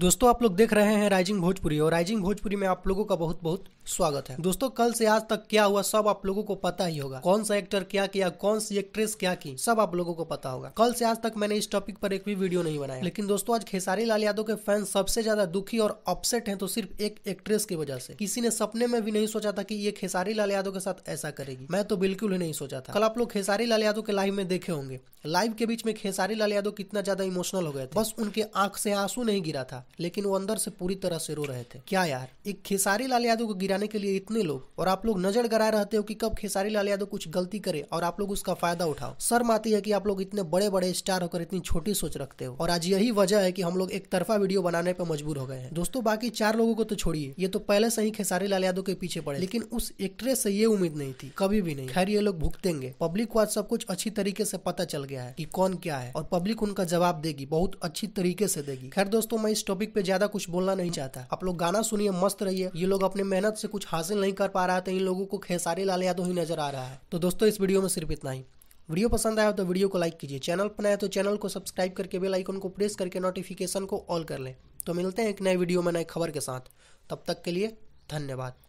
दोस्तों आप लोग देख रहे हैं राइजिंग भोजपुरी और राइजिंग भोजपुरी में आप लोगों का बहुत बहुत स्वागत है दोस्तों कल से आज तक क्या हुआ सब आप लोगों को पता ही होगा कौन सा एक्टर क्या किया कौन सी एक्ट्रेस क्या की सब आप लोगों को पता होगा कल से आज तक मैंने इस टॉपिक पर एक भी वीडियो नहीं बनाया लेकिन दोस्तों आज खेसारी लाल यादव के फैंस सबसे ज्यादा दुखी और अपसेट है तो सिर्फ एक एक्ट्रेस की वजह से किसी ने सपने में भी नहीं सोचा था की ये खेसारी लाल यादव के साथ ऐसा करेगी मैं तो बिल्कुल ही नहीं सोचा था कल आप लोग खेसारी लाल यादव के लाइव में देखे होंगे लाइव के बीच में खेसारी लाल यादव कितना ज्यादा इमोशनल हो गए बस उनके आंख से आंसू नहीं गिरा था लेकिन वो अंदर से पूरी तरह से रो रहे थे क्या यार एक खेसारी लाल यादव को गिराने के लिए इतने लोग और आप लोग नजर गड़ाए रहते हो कि कब खेसारी लाल यादव कुछ गलती करे और आप लोग उसका फायदा उठाओ शर्म आती है कि आप लोग इतने बड़े बड़े स्टार होकर इतनी छोटी सोच रखते हो और आज यही वजह है कि हम लोग एक तरफा वीडियो बनाने पर मजबूर हो गए हैं दोस्तों बाकी चार लोगों को तो छोड़िए ये तो पहले से ही खेसारी लाल यादव के पीछे पड़े लेकिन उस एक्ट्रेस से ये उम्मीद नहीं थी कभी भी नहीं खैर ये लोग भुगतेंगे पब्लिक को आज सब कुछ अच्छी तरीके से पता चल गया है की कौन क्या है और पब्लिक उनका जवाब देगी बहुत अच्छी तरीके से देगी खैर दोस्तों मैं इस टॉपिक पे ज्यादा कुछ बोलना नहीं चाहता आप लोग गाना सुनिए मस्त रहिए ये लोग अपने मेहनत से कुछ हासिल नहीं कर पा रहा है तो इन लोगों को खेसारी लाल यादव तो ही नजर आ रहा है तो दोस्तों इस वीडियो में सिर्फ इतना ही वीडियो पसंद आया तो वीडियो को लाइक कीजिए चैनल पर नया तो चैनल को सब्सक्राइब करके बेल आइकन को प्रेस करके नोटिफिकेशन को ऑल कर लें तो मिलते हैं एक नए वीडियो में नए खबर के साथ तब तक के लिए धन्यवाद